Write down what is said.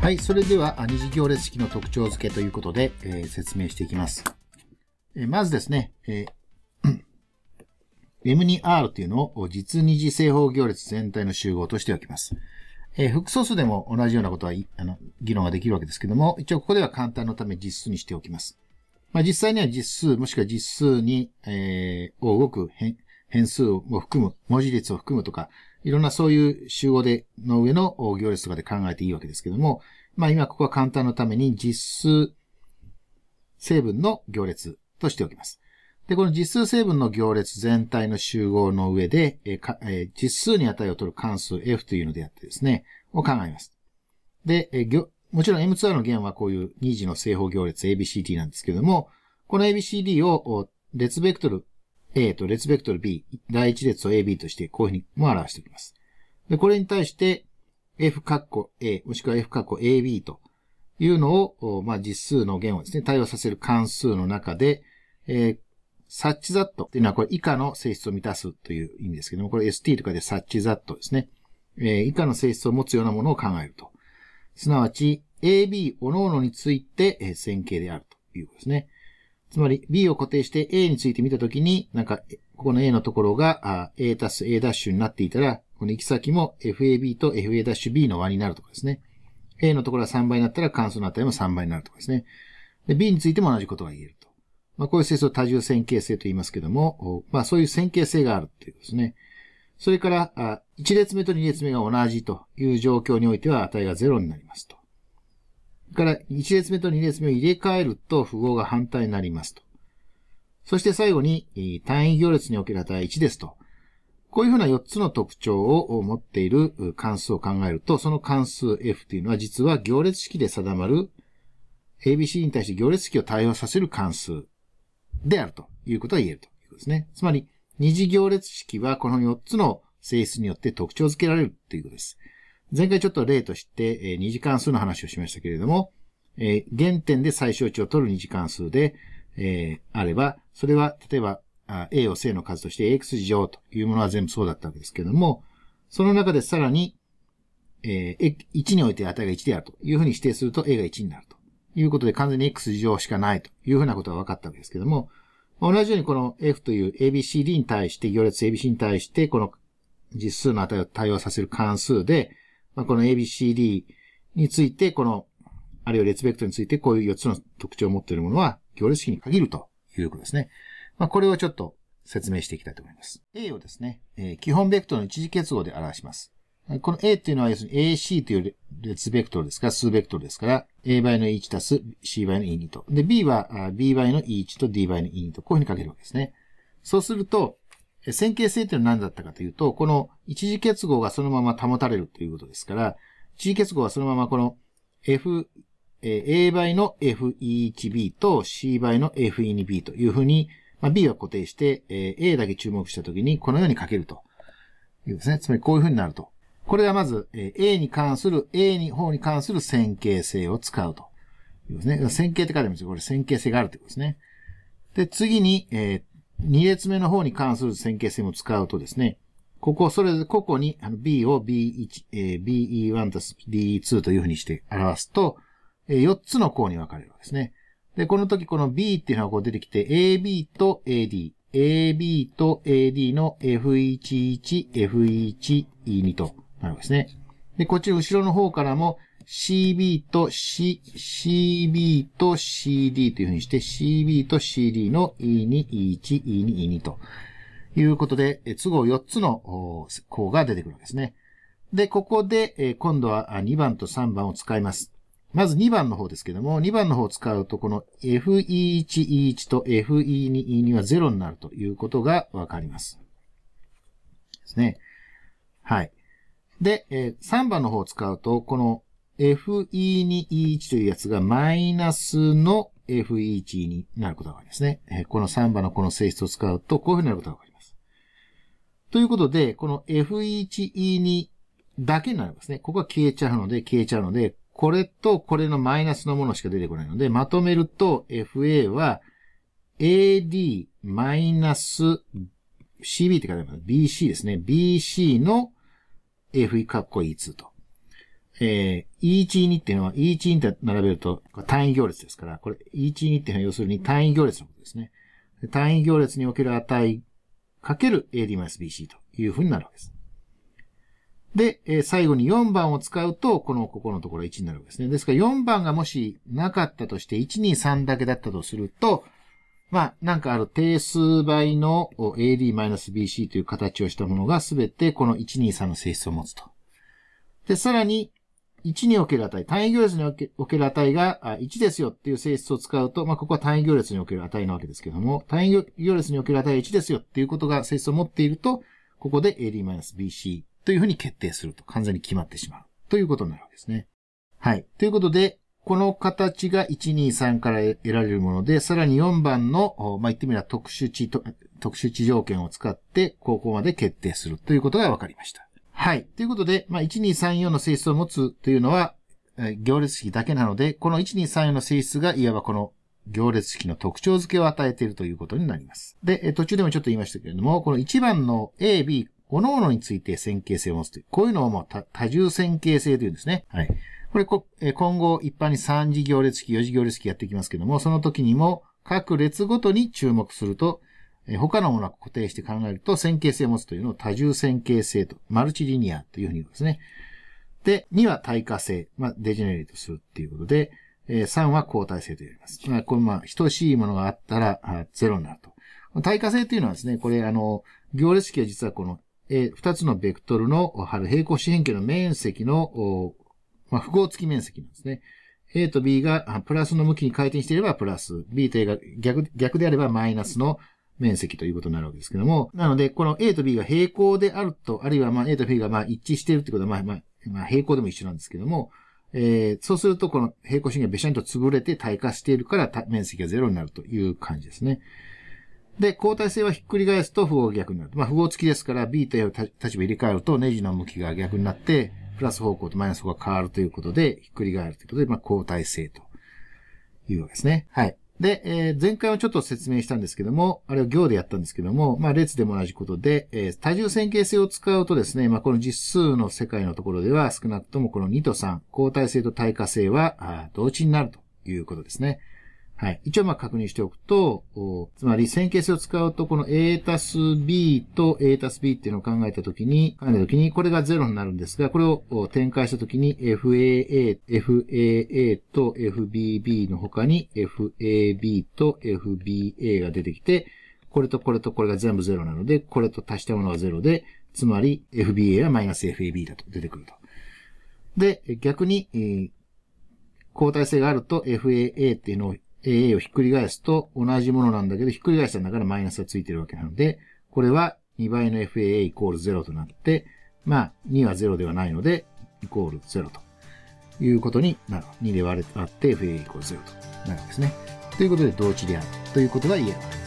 はい、それでは二次行列式の特徴付けということで、えー、説明していきます。えー、まずですね、えー、M2R というのを実二次正方行列全体の集合としておきます。えー、複素数でも同じようなことはあの議論ができるわけですけども、一応ここでは簡単のため実数にしておきます。まあ、実際には実数、もしくは実数に、えー、を動く変数を含む、文字列を含むとか、いろんなそういう集合で、の上の行列とかで考えていいわけですけども、まあ今ここは簡単のために実数成分の行列としておきます。で、この実数成分の行列全体の集合の上で、えかえ実数に値を取る関数 f というのであってですね、を考えます。で、えもちろん M2R の弦はこういう2次の正方行列 ABCD なんですけども、この ABCD を列ベクトル A と列ベクトル B、第一列を AB としてこういうふうにも表しておきます。で、これに対して F カッコ A、もしくは F カッコ AB というのを、まあ、実数の弦をですね、対応させる関数の中で、えー、サッチザットっていうのはこれ以下の性質を満たすという意味ですけども、これ ST とかでサッチザットですね。えー、以下の性質を持つようなものを考えると。すなわち、AB、おのおのについて、え線形であるということですね。つまり B を固定して A について見たときに、なんか、ここの A のところが A たす A' になっていたら、この行き先も FAB と FA'B の和になるとかですね。A のところが3倍になったら関数の値も3倍になるとかですね。B についても同じことが言えると。まあ、こういう性質を多重線形性と言いますけども、まあそういう線形性があるっていうことですね。それから、1列目と2列目が同じという状況においては値が0になりますと。から1列目と2列目を入れ替えると符号が反対になりますと。そして最後に単位行列における値1ですと。こういうふうな4つの特徴を持っている関数を考えると、その関数 f というのは実は行列式で定まる ABC に対して行列式を対応させる関数であるということが言えるということですね。つまり、二次行列式はこの4つの性質によって特徴づけられるということです。前回ちょっと例として、え2次関数の話をしましたけれども、え原点で最小値を取る2次関数で、えあれば、それは、例えば、A を正の数として AX 乗というものは全部そうだったわけですけれども、その中でさらに、えー、1において値が1であるというふうに指定すると A が1になるということで完全に X 乗しかないというふうなことが分かったわけですけれども、同じようにこの F という ABCD に対して、行列 ABC に対して、この実数の値を対応させる関数で、まあ、この ABCD について、この、あるいは列ベクトルについて、こういう4つの特徴を持っているものは、行列式に限るということですね。まあ、これをちょっと説明していきたいと思います。A をですね、えー、基本ベクトルの一次結合で表します。この A っていうのは、要するに AC という列ベクトルですから、数ベクトルですから、A 倍の E1 たす C 倍の E2 と。で、B は B 倍の E1 と D 倍の E2 と、こういうふうに書けるわけですね。そうすると、線形性というのは何だったかというと、この一次結合がそのまま保たれるということですから、一次結合はそのままこの F、A 倍の F1B e と C 倍の F2B e というふうに、まあ、B は固定して、A だけ注目したときにこのように書けるというですね。つまりこういうふうになると。これはまず、A に関する、A に方に関する線形性を使うというですね。線形って書いてあんますよ。これ線形性があるということですね。で、次に、えー、2列目の方に関する線形線を使うとですね、ここ、それぞれこ々に B を B1、えー、BE1 たす BE2 というふうにして表すと、えー、4つの項に分かれるわけですね。で、この時この B っていうのがこう出てきて、AB と AD、AB と AD の F11、F1、E2 となるわけですね。で、こっち後ろの方からも CB と C、CB と CD というふうにして、CB と CD の E2、E1、E2、E2 ということで、都合4つの項が出てくるわけですね。で、ここで、今度は2番と3番を使います。まず2番の方ですけども、2番の方を使うと、この FE1、E1 と FE2、E2 は0になるということがわかります。ですね。はい。で、3番の方を使うと、この fe2e1 というやつがマイナスの fe1 になることがわかりますね。この3番のこの性質を使うと、こういうふうになることがわかります。ということで、この f1e2 だけになりますね。ここは消えちゃうので、消えちゃうので、これとこれのマイナスのものしか出てこないので、まとめると fa は ad マイナス cb って書いてあります。bc ですね。bc の f かっこ e2 と。えー、E12 っていうのは、E12 って並べると単位行列ですから、これ E12 っていうのは要するに単位行列のことですね。単位行列における値かける AD-BC というふうになるわけです。で、えー、最後に4番を使うと、この、ここのところ1になるわけですね。ですから4番がもしなかったとして、1、2、3だけだったとすると、まあ、なんかある定数倍の AD-BC という形をしたものがすべてこの123の性質を持つと。で、さらに、1における値、単位行列における値が1ですよっていう性質を使うと、まあ、ここは単位行列における値なわけですけども、単位行列における値は1ですよっていうことが性質を持っていると、ここで AD-BC というふうに決定すると完全に決まってしまうということになるわけですね。はい。ということで、この形が123から得られるもので、さらに4番の、まあ、言ってみれば特殊値と、特殊値条件を使って、ここまで決定するということが分かりました。はい。ということで、まあ、1234の性質を持つというのは、行列式だけなので、この1234の性質がいわばこの行列式の特徴付けを与えているということになります。で、途中でもちょっと言いましたけれども、この1番の A、B、各々について線形性を持つという、こういうのをもう多重線形性というんですね。はい。これこ、今後一般に3次行列式、4次行列式やっていきますけども、その時にも各列ごとに注目すると、他のものは固定して考えると線形性を持つというのを多重線形性と、マルチリニアというふうに言うんですね。で、2は対化性、まあ、デジェネレートするっていうことで、3は交代性と言います。まあ、これまあ、等しいものがあったら0になると。対化性というのはですね、これあの、行列式は実はこの、え2つのベクトルのる平行四辺形の面積の、まあ、符号付き面積なんですね。A と B がプラスの向きに回転していればプラス、B と A が逆逆であればマイナスの面積ということになるわけですけども、なので、この A と B が平行であると、あるいはまあ A と B がまあ一致しているってことは、まあ、まあ、平行でも一緒なんですけども、えー、そうすると、この平行主義がべしゃんと潰れて対化しているから、面積が0になるという感じですね。で、交代性はひっくり返すと符号が逆になる。まあ、符号付きですから、B と A を立場入れ替えると、ネジの向きが逆になって、プラス方向とマイナス方向が変わるということで、ひっくり返るということで、まあ、交代性というわけですね。はい。で、えー、前回はちょっと説明したんですけども、あれは行でやったんですけども、まあ列でも同じことで、えー、多重線形性を使うとですね、まあこの実数の世界のところでは少なくともこの2と3、交代性と対価性は同値になるということですね。はい。一応まあ確認しておくと、つまり線形性を使うと、この a たす b と a たす b っていうのを考えたときに、考えたときに、これが0になるんですが、これを展開したときに faa、faa と fbb の他に fab と fba が出てきて、これとこれとこれが全部0なので、これと足したものは0で、つまり fba はマイナス fab だと出てくると。で、逆に、交代性があると FAA っていうのを a をひっくり返すと同じものなんだけど、ひっくり返したんだからマイナスがついてるわけなので、これは2倍の FAA イコール0となって、まあ、2は0ではないので、イコール0ということになる。2で割れ割って FAA イコール0となるんですね。ということで、同値であるということが言えます。